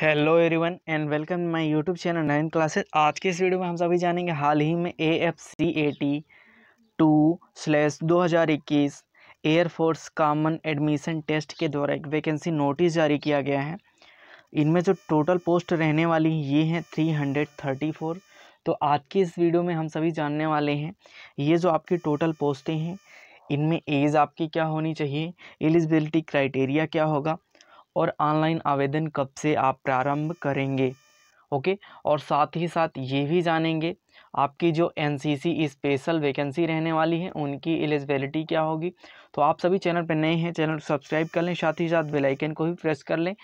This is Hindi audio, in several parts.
hello everyone and welcome my YouTube channel nine classes आज के इस वीडियो में हम सभी जानेंगे हाल ही में A F C A T two slash दो हज़ार इक्कीस एयरफोर्स कामन एडमिशन टेस्ट के द्वारा एक वैकेंसी नोटिस जारी किया गया है इनमें जो टोटल पोस्ट रहने वाली ये हैं थ्री हंड्रेड थर्टी फोर तो आज की इस वीडियो में हम सभी जानने वाले हैं ये जो आपकी टोटल पोस्टें हैं इनमें एज आपकी क्या होनी चाहिए एलिजिबिलिटी क्राइटेरिया क्या होगा और ऑनलाइन आवेदन कब से आप प्रारंभ करेंगे ओके और साथ ही साथ ये भी जानेंगे आपकी जो एन स्पेशल वैकेंसी रहने वाली है उनकी एलिजिबिलिटी क्या होगी तो आप सभी चैनल पर नए हैं चैनल सब्सक्राइब कर लें साथ ही साथ बेलाइकन को भी प्रेस कर लें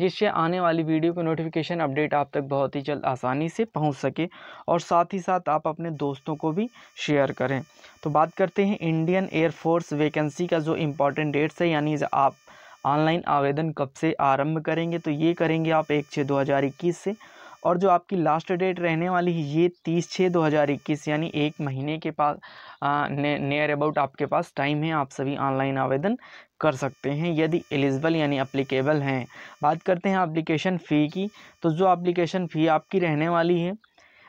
जिससे आने वाली वीडियो का नोटिफिकेशन अपडेट आप तक बहुत ही जल्द आसानी से पहुंच सके और साथ ही साथ आप अपने दोस्तों को भी शेयर करें तो बात करते हैं इंडियन एयरफोर्स वैकेंसी का जो इम्पोर्टेंट डेट्स है यानी आप ऑनलाइन आवेदन कब से आरंभ करेंगे तो ये करेंगे आप एक छः दो हज़ार इक्कीस से और जो आपकी लास्ट डेट रहने वाली है ये तीस छः दो हज़ार इक्कीस यानी एक महीने के पास नियर अबाउट आपके पास टाइम है आप सभी ऑनलाइन आवेदन कर सकते हैं यदि एलिजिबल यानी अप्लीकेबल हैं बात करते हैं अप्लीकेशन फ़ी की तो जो अप्लीकेशन फ़ी आपकी रहने वाली है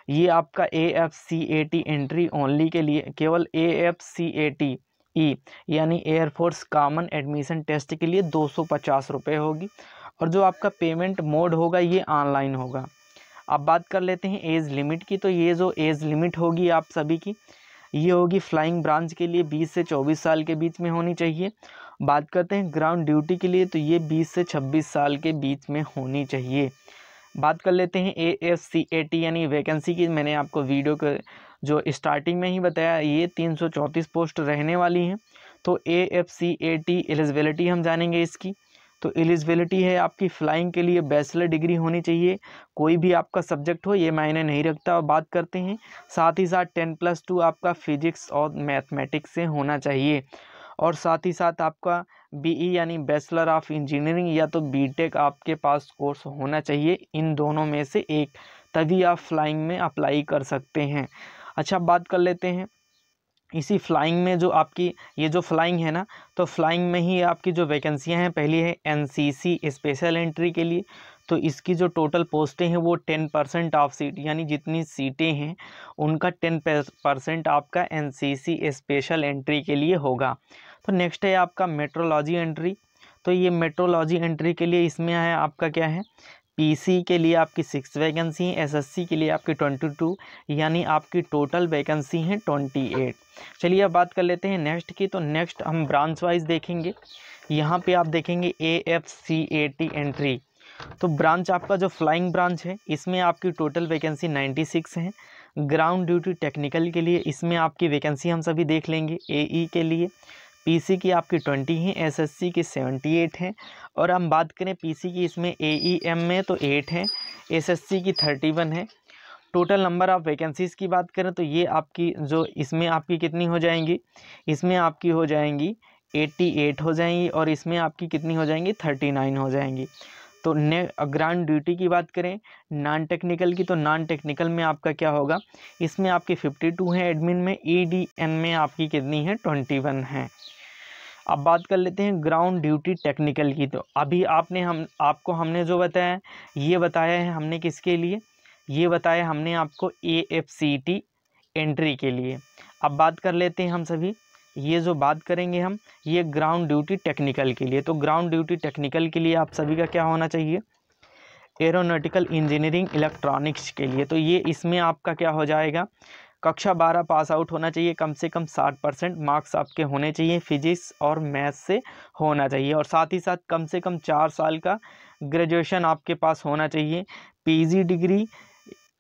ये आपका A F C A T entry only के लिए केवल A F C A T E e, यानी एयरफोर्स कॉमन एडमिशन टेस्ट के लिए दो सौ पचास रुपये होगी और जो आपका पेमेंट मोड होगा ये ऑनलाइन होगा अब बात कर लेते हैं एज लिमिट की तो ये जो एज लिमिट होगी आप सभी की ये होगी फ्लाइंग ब्रांच के लिए 20 से 24 साल के बीच में होनी चाहिए बात करते हैं ग्राउंड ड्यूटी के लिए तो ये 20 से 26 साल के बीच में होनी चाहिए बात कर लेते हैं A F C A T यानी वैकेंसी की मैंने आपको वीडियो के जो स्टार्टिंग में ही बताया ये तीन सौ चौंतीस पोस्ट रहने वाली हैं तो A F C A T eligibility हम जानेंगे इसकी तो एलिजिबिलिटी है आपकी फ़्लाइंग के लिए बैचलर डिग्री होनी चाहिए कोई भी आपका सब्जेक्ट हो ये मायने नहीं रखता और बात करते हैं साथ ही साथ टेन प्लस टू आपका फिजिक्स और मैथमेटिक्स से होना चाहिए और साथ ही साथ आपका बीई e यानी बैचलर ऑफ इंजीनियरिंग या तो बीटेक आपके पास कोर्स होना चाहिए इन दोनों में से एक तभी आप फ्लाइंग में अप्लाई कर सकते हैं अच्छा बात कर लेते हैं इसी फ्लाइंग में जो आपकी ये जो फ्लाइंग है ना तो फ्लाइंग में ही आपकी जो वैकेंसियां हैं पहली है एनसीसी स्पेशल एंट्री के लिए तो इसकी जो टोटल पोस्टें हैं वो टेन परसेंट ऑफ सीट यानी जितनी सीटें हैं उनका टेन परसेंट आपका एनसीसी स्पेशल एंट्री के लिए होगा तो नेक्स्ट है आपका मेट्रोलॉजी एंट्री तो ये मेट्रोलॉजी एंट्री के लिए इसमें है आपका क्या है पीसी के लिए आपकी सिक्स वैकेंसी हैं एसएससी के लिए आपकी ट्वेंटी टू यानी आपकी टोटल वैकेंसी हैं ट्वेंटी एट चलिए अब बात कर लेते हैं नेक्स्ट की तो नेक्स्ट हम ब्रांच वाइज देखेंगे यहाँ पे आप देखेंगे A F C A T entry तो ब्रांच आपका जो फ्लाइंग ब्रांच है इसमें आपकी टोटल वैकेंसी सिक्स है ग्राउंड ड्यूटी टेक्निकल के लिए इसमें आपकी वैकेंसी हम सभी देख लेंगे ई e के लिए पीसी की आपकी ट्वेंटी हैं एसएससी की सेवेंटी एट हैं और हम बात करें पीसी की इसमें एईएम e में तो एट हैं एसएससी की थर्टी वन है टोटल नंबर ऑफ़ वैकेंसीज़ की बात करें तो ये आपकी जो इसमें आपकी कितनी हो जाएंगी इसमें आपकी हो जाएंगी एट्टी एट हो जाएंगी और इसमें आपकी कितनी हो जाएंगी थर्टी नाइन हो जाएंगी तो ने ग्रांड ड्यूटी की बात करें नॉन टेक्निकल की तो नॉन टेक्निकल में आपका क्या होगा इसमें आपकी फिफ्टी टू हैं एडमिन में ई डी एन में आपकी कितनी है ट्वेंटी वन है अब बात कर लेते हैं ग्राउंड ड्यूटी टेक्निकल की तो अभी आपने हम आपको हमने जो बताया ये बताया है हमने किसके लिए ये बताया हमने आपको A F C T entry के लिए अब बात कर लेते हैं हम सभी ये जो बात करेंगे हम ये ग्राउंड ड्यूटी टेक्निकल के लिए तो ग्राउंड ड्यूटी टेक्निकल के लिए आप सभी का क्या होना चाहिए एरोनॉटिकल इंजीनियरिंग इलेक्ट्रॉनिक्स के लिए तो ये इसमें आपका क्या हो जाएगा कक्षा बारह पास आउट होना चाहिए कम से कम साठ परसेंट मार्क्स आपके होने चाहिए फिजिक्स और मैथ से होना चाहिए और साथ ही साथ कम से कम चार साल का ग्रेजुएशन आपके पास होना चाहिए पी डिग्री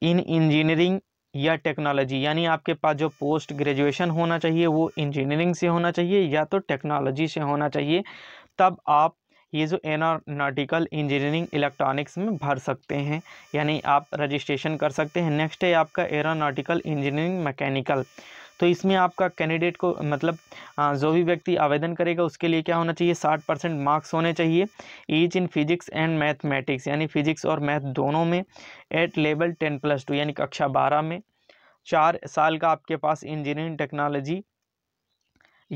इन इंजीनियरिंग या टेक्नोलॉजी यानी आपके पास जो पोस्ट ग्रेजुएशन होना चाहिए वो इंजीनियरिंग से होना चाहिए या तो टेक्नोलॉजी से होना चाहिए तब आप ये जो एनाटिकल इंजीनियरिंग इलेक्ट्रॉनिक्स में भर सकते हैं यानी आप रजिस्ट्रेशन कर सकते हैं नेक्स्ट है आपका एरोनाटिकल इंजीनियरिंग मैकेनिकल तो इसमें आपका कैंडिडेट को मतलब जो भी व्यक्ति आवेदन करेगा उसके लिए क्या होना चाहिए साठ परसेंट मार्क्स होने चाहिए each in physics and mathematics यानी फिजिक्स और मैथ दोनों में at level ten plus two यानी कक्षा बारह में चार साल का आपके पास इंजीनियरिंग टेक्नोलॉजी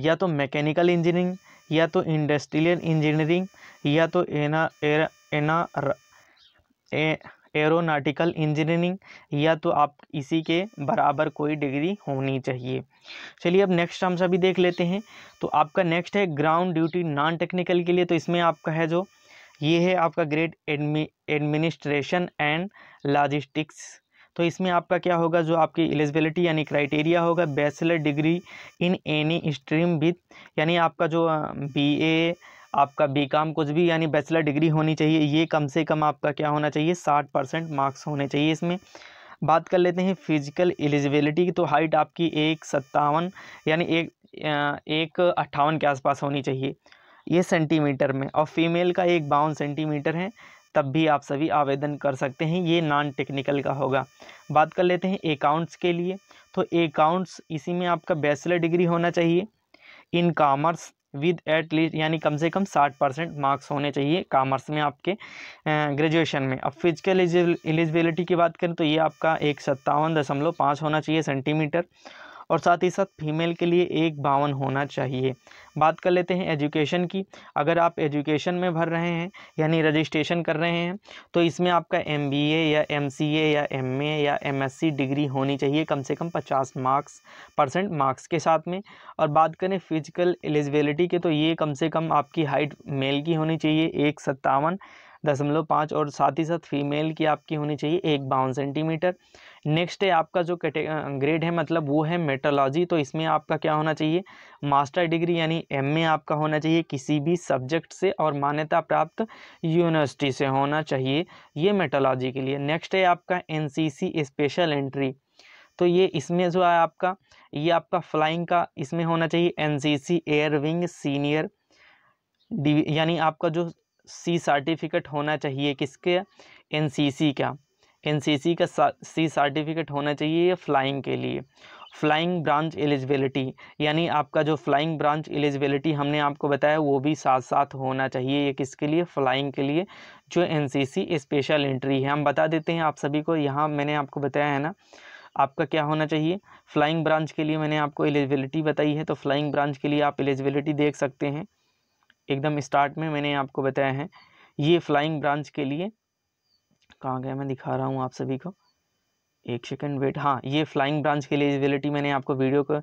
या तो मैकेनिकल इंजीनियरिंग या तो इंडस्ट्रियल इंजीनियरिंग या तो एना एरा एना ए, एरोनाटिकल इंजीनियरिंग या तो आप इसी के बराबर कोई डिग्री होनी चाहिए चलिए अब नेक्स्ट हम सभी देख लेते हैं तो आपका नेक्स्ट है ग्राउंड ड्यूटी नॉन टेक्निकल के लिए तो इसमें आपका है जो ये है आपका ग्रेड एडमिनिस्ट्रेशन एंड लॉजिस्टिक्स तो इसमें आपका क्या होगा जो आपकी एलिजिबिलिटी यानी क्राइटेरिया होगा bachelor degree in any stream with यानी आपका जो बी ए आपका बी काम कुछ भी यानी बैचलर डिग्री होनी चाहिए ये कम से कम आपका क्या होना चाहिए साठ परसेंट मार्क्स होने चाहिए इसमें बात कर लेते हैं फिजिकल एलिजिबिलिटी की तो हाइट आपकी एक सत्तावन यानी एक एक अट्ठावन के आसपास होनी चाहिए ये सेंटीमीटर में और फीमेल का एक बावन सेंटीमीटर है तब भी आप सभी आवेदन कर सकते हैं ये नॉन टेक्निकल का होगा बात कर लेते हैं एकाउंट्स के लिए तो एकाउंट्स इसी में आपका बैचलर डिग्री होना चाहिए in commerce with at least यानी कम से कम साठ परसेंट मार्क्स होने चाहिए कामर्स में आपके ग्रेजुएशन में अब फिजिकल एलिजिबिलिटी की बात करें तो ये आपका एक सत्तावन दशमलव पाँच होना चाहिए सेंटीमीटर और साथ ही साथ फीमेल के लिए एक बावन होना चाहिए बात कर लेते हैं एजुकेशन की अगर आप एजुकेशन में भर रहे हैं यानी रजिस्ट्रेशन कर रहे हैं तो इसमें आपका एम या एम या एम या एम डिग्री होनी चाहिए कम से कम पचास मार्क्स परसेंट मार्क्स के साथ में और बात करें फिजिकल एलिजिबिलिटी के तो ये कम से कम आपकी हाइट मेल की होनी चाहिए एक सत्तावन दशमलव पाँच और साथ ही साथ फीमेल की आपकी होनी चाहिए एक बावन सेंटीमीटर नेक्स्ट है आपका जो ग्रेड है मतलब वो है मेट्रोलॉजी तो इसमें आपका क्या होना चाहिए मास्टर डिग्री यानी एम आपका होना चाहिए किसी भी सब्जेक्ट से और मान्यता प्राप्त यूनिवर्सिटी से होना चाहिए ये मेट्रोलॉजी के लिए नेक्स्ट है आपका एन स्पेशल एंट्री तो ये इसमें जो है आपका ये आपका फ्लाइंग का इसमें होना चाहिए एन एयर विंग सीनियर यानी आपका जो सी सर्टिफिकेट होना चाहिए किसके एन का एनसीसी का सी सर्टिफिकेट होना चाहिए फ्लाइंग के लिए फ्लाइंग ब्रांच एलिजिबिलिटी यानी आपका जो फ्लाइंग ब्रांच एलिजिबिलिटी हमने आपको बताया वो भी साथ साथ होना चाहिए ये किसके लिए फ्लाइंग के लिए जो एनसीसी स्पेशल एंट्री है हम बता देते हैं आप सभी को यहाँ मैंने आपको बताया है ना आपका क्या होना चाहिए फ्लाइंग ब्रांच के लिए मैंने आपको एलिजिबिलिटी बताई है तो फ्लाइंग ब्रांच के लिए आप एलिजिबिलिटी देख सकते हैं एकदम स्टार्ट में मैंने आपको बताया है ये फ्लाइंग ब्रांच के लिए कहाँ गया मैं दिखा रहा हूँ आप सभी को एक सेकेंड वेट हाँ ये फ्लाइंग ब्रांच की एलिजिबिलिटी मैंने आपको वीडियो को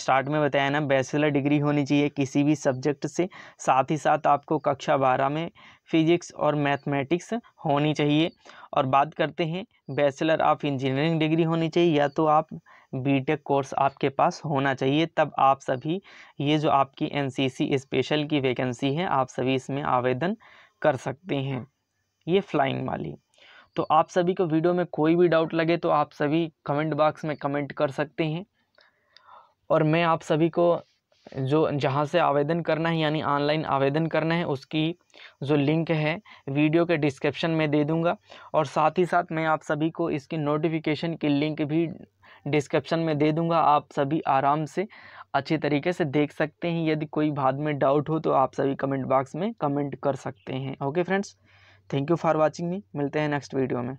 स्टार्ट में बताया ना बैचलर डिग्री होनी चाहिए किसी भी सब्जेक्ट से साथ ही साथ आपको कक्षा बारह में फिजिक्स और मैथमेटिक्स होनी चाहिए और बात करते हैं बैचलर ऑफ इंजीनियरिंग डिग्री होनी चाहिए या तो आप बीटेक कोर्स आपके पास होना चाहिए तब आप सभी ये जो आपकी एनसीसी स्पेशल की वैकेंसी है आप सभी इसमें आवेदन कर सकते हैं ये फ्लाइंग वाली तो आप सभी को वीडियो में कोई भी डाउट लगे तो आप सभी कमेंट बॉक्स में कमेंट कर सकते हैं और मैं आप सभी को जो जहाँ से आवेदन करना है यानी ऑनलाइन आवेदन करना है उसकी जो लिंक है वीडियो के डिस्क्रिप्शन में दे दूंगा और साथ ही साथ मैं आप सभी को इसकी नोटिफिकेशन की लिंक भी डिस्क्रिप्शन में दे दूँगा आप सभी आराम से अच्छी तरीके से देख सकते हैं यदि कोई बाद में डाउट हो तो आप सभी कमेंट बॉक्स में कमेंट कर सकते हैं okay friends thank you for watching me मिलते हैं नेक्स्ट वीडियो में